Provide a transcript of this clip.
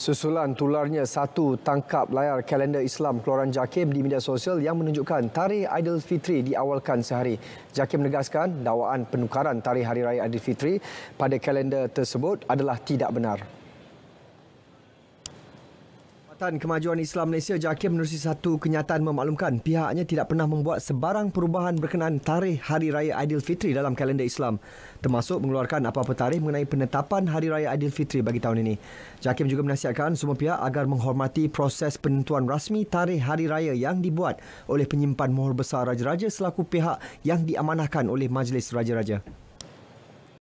Susulan tularnya satu tangkap layar kalender Islam keluaran Jakim di media sosial yang menunjukkan tarikh Aidilfitri diawalkan sehari. Jakim menegaskan dakwaan penukaran tarikh Hari Raya Aidilfitri pada kalender tersebut adalah tidak benar. Jabatan Kemajuan Islam Malaysia JAKIM menerusi satu kenyataan memaklumkan pihaknya tidak pernah membuat sebarang perubahan berkenaan tarikh Hari Raya Aidilfitri dalam kalender Islam termasuk mengeluarkan apa-apa tarikh mengenai penetapan Hari Raya Aidilfitri bagi tahun ini. JAKIM juga menasihatkan semua pihak agar menghormati proses penentuan rasmi tarikh Hari Raya yang dibuat oleh penyimpan mohor besar Raja-Raja selaku pihak yang diamanahkan oleh Majlis Raja-Raja.